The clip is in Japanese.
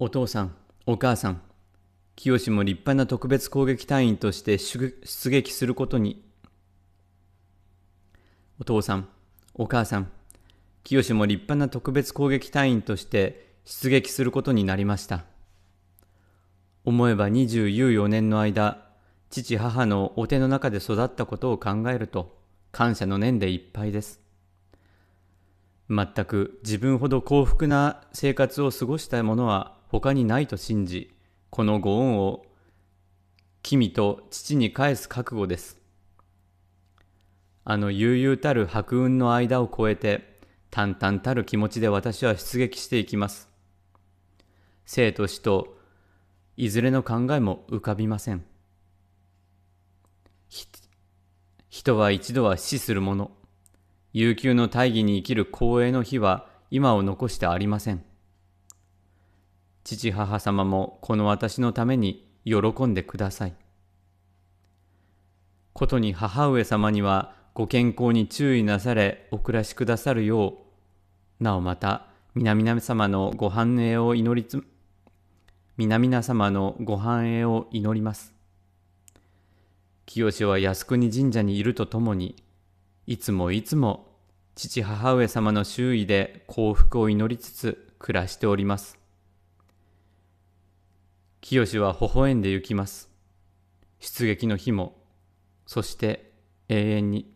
お父さん、お母さん、清も立派な特別攻撃隊員として出撃することに。お父さん、お母さん、清も立派な特別攻撃隊員として出撃することになりました。思えば24年の間、父母のお手の中で育ったことを考えると、感謝の念でいっぱいです。全く自分ほど幸福な生活を過ごしたものは他にないと信じ、このご恩を君と父に返す覚悟です。あの悠々たる白雲の間を越えて、淡々たる気持ちで私は出撃していきます。生と死と、いずれの考えも浮かびません。人は一度は死するもの。悠久の大義に生きる光栄の日は今を残してありません。父母様もこの私のために喜んでください。ことに母上様にはご健康に注意なされお暮らしくださるよう、なおまた、皆々様のご繁栄を祈りつ、皆々様のご繁栄を祈ります。清は靖国神社にいるとともに、いつもいつも父母上様の周囲で幸福を祈りつつ暮らしております。清は微笑んで行きます。出撃の日も、そして永遠に。